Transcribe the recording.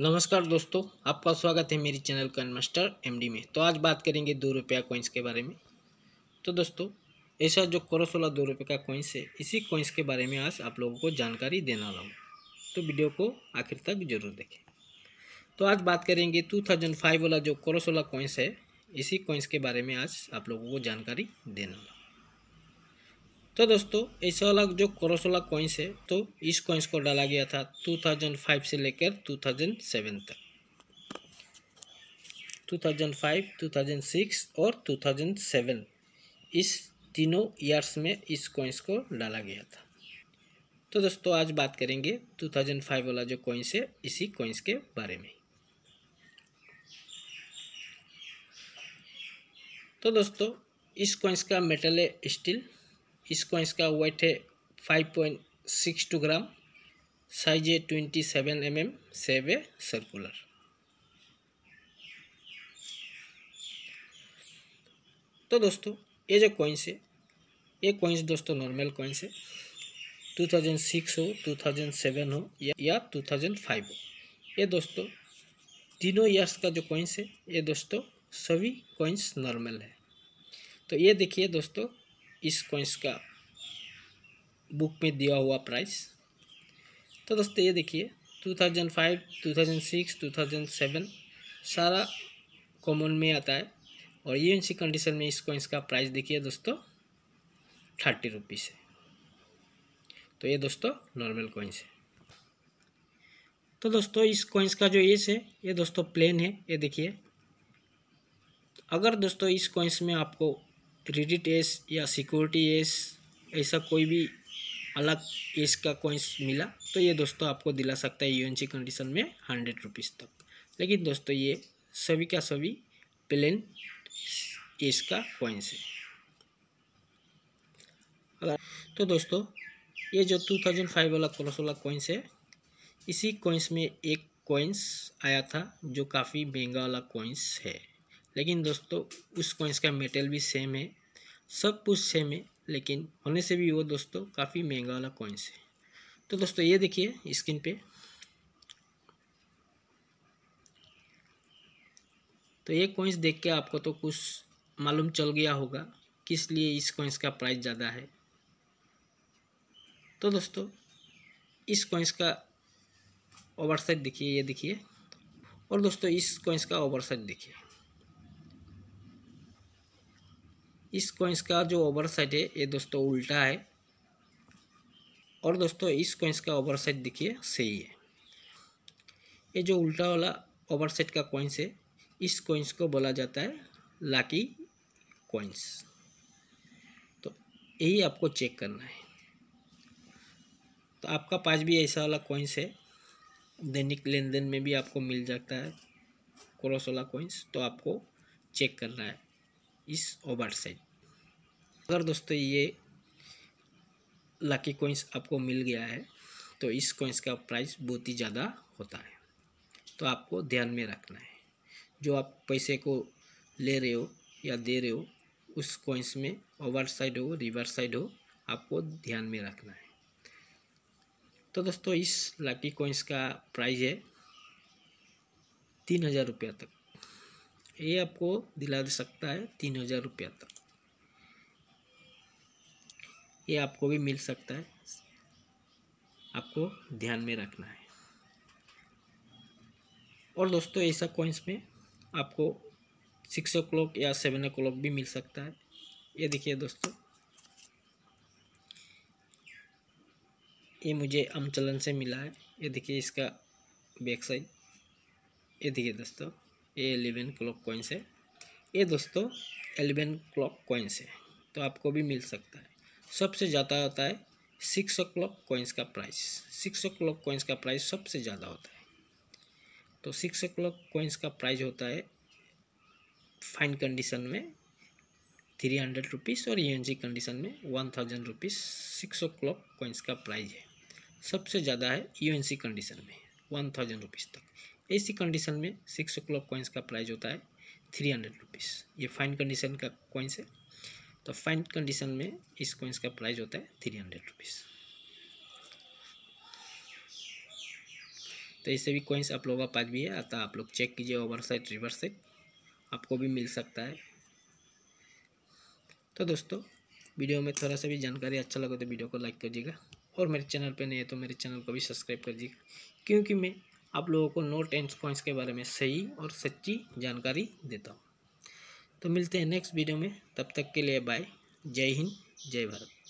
नमस्कार दोस्तों आपका स्वागत है मेरी चैनल कन मास्टर एम में तो आज बात करेंगे दो रुपया कोइंस के बारे में तो दोस्तों ऐसा जो क्रॉस वाला दो रुपये का कोइंस है इसी कोइंस के बारे में आज आप लोगों को जानकारी देने वाला हूँ तो वीडियो को आखिर तक जरूर देखें तो आज बात करेंगे टू थाउजेंड फाइव वाला जो क्रॉस वाला कोइंस है इसी कोइंस के बारे में आज आप लोगों को जानकारी देने वाला तो दोस्तों ऐसा वाला जो क्रॉस वाला कॉइंस है तो इस कॉइंस को डाला गया था 2005 से लेकर 2007 तक 2005, 2006 और 2007 इस तीनों ईयर्स में इस कॉइंस को डाला गया था तो दोस्तों आज बात करेंगे 2005 वाला जो कॉइंस है इसी कॉइंस के बारे में तो दोस्तों इस कॉइंस का मेटल है स्टील इसको इसका वेट है five point six two gram size है ट्वेंटी सेवन एम एम सेव ए सर्कुलर तो दोस्तों ये जो कॉइन्स है ये कॉइन्स दोस्तों नॉर्मल कॉइन्स है टू थाउजेंड सिक्स हो टू थाउजेंड सेवन हो या टू थाउजेंड फाइव हो ये दोस्तों तीनों ईयर्स का जो कॉइन्स है ये दोस्तों सभी कॉइन्स नॉर्मल है तो ये देखिए दोस्तों इस कॉइन्स का बुक में दिया हुआ प्राइस तो दोस्तों ये देखिए 2005, 2006, 2007 सारा कॉमन में आता है और ये सी कंडीशन में इसको इसका प्राइस देखिए दोस्तों थर्टी रुपीज़ है तो ये दोस्तों नॉर्मल कॉइन्स है तो दोस्तों इस कॉइन्स का जो एज है ये दोस्तों प्लेन है ये देखिए अगर दोस्तों इस कॉइन्स में आपको क्रेडिट एस या सिक्योरिटी एस ऐसा कोई भी अलग का कोइंस मिला तो ये दोस्तों आपको दिला सकता है यूएनसी कंडीशन में हंड्रेड रुपीज़ तक लेकिन दोस्तों ये सभी का सभी प्लेन का कोइंस है तो दोस्तों ये जो टू थाउजेंड फाइव वाला वाला कोइंस है इसी कोइंस में एक कोइंस आया था जो काफ़ी महंगा वाला कोइंस है लेकिन दोस्तों उस कोइंस का मेटल भी सेम है सब कुछ सेम है लेकिन होने से भी वो दोस्तों काफ़ी महंगा वाला कॉइन्स है तो दोस्तों ये देखिए स्क्रीन पे तो ये कॉइन्स देख के आपको तो कुछ मालूम चल गया होगा किस लिए इस कॉइन्स का प्राइस ज़्यादा है तो दोस्तों इस कॉइन्स का ओवरसाइज देखिए ये देखिए और दोस्तों इस कॉइन्स का ओवरसाइज देखिए इस कॉइंस का जो ओवर साइड है ये दोस्तों उल्टा है और दोस्तों इस कॉइंस का ओवर साइड देखिए सही है ये जो उल्टा वाला ओवर साइड का कोइंस है इस कॉइंस को बोला जाता है लाकी कोइंस तो यही आपको चेक करना है तो आपका पास भी ऐसा वाला कोइंस है दैनिक लेन देन में भी आपको मिल जाता है क्रॉस वाला कोइंस तो आपको चेक करना है इस ओवर से अगर दोस्तों ये लकी कोइंस आपको मिल गया है तो इस कोइंस का प्राइस बहुत ही ज़्यादा होता है तो आपको ध्यान में रखना है जो आप पैसे को ले रहे हो या दे रहे हो उस कोइंस में ओवर साइड हो रिवर्स साइड हो आपको ध्यान में रखना है तो दोस्तों इस लकी कोइंस का प्राइस है तीन हज़ार रुपया तक ये आपको दिला सकता है तीन हज़ार रुपया तक ये आपको भी मिल सकता है आपको ध्यान में रखना है और दोस्तों ऐसा कॉइन्स में आपको सिक्स ओ क्लॉक या सेवन ओ क्लॉक भी मिल सकता है ये देखिए दोस्तों ये मुझे अमचलन से मिला है ये देखिए इसका बैक साइड ये देखिए दोस्तों ये एलेवन क्लॉक कॉइंस है ये दोस्तों एलेवन क्लॉक कॉइंस है तो आपको भी मिल सकता है सबसे ज़्यादा होता है सिक्स ओ क्लॉक कॉइंस का price six o'clock coins का प्राइस सबसे ज़्यादा होता है तो सिक्स ओ क्लॉक कॉइंस का प्राइस होता है फाइन कंडीशन में थ्री हंड्रेड रुपीज़ और ई e कंडीशन में one thousand rupees six o'clock coins का प्राइस है सबसे ज़्यादा है यू e कंडीशन में वन थाउजेंड रुपीज़ तक ऐसी कंडीशन में सिक्स क्लॉक कॉइन्स का प्राइस होता है थ्री हंड्रेड रुपीज़ ये फाइन कंडीशन का कॉइन्स है तो फाइन कंडीशन में इस कॉइन्स का प्राइस होता है थ्री हंड्रेड रुपीज़ तो ऐसे भी कॉइन्स आप लोगों का पास भी है आता आप लोग चेक कीजिए ओवर साइड रिवर्स साइड आपको भी मिल सकता है तो दोस्तों वीडियो में थोड़ा सा भी जानकारी अच्छा लगे तो वीडियो को लाइक कर दीजिएगा और मेरे चैनल पर नहीं है तो मेरे चैनल को भी सब्सक्राइब कर दीजिएगा क्योंकि मैं आप लोगों को नोट टेंस पॉइंट्स के बारे में सही और सच्ची जानकारी देता हूँ तो मिलते हैं नेक्स्ट वीडियो में तब तक के लिए बाय जय हिंद जय भारत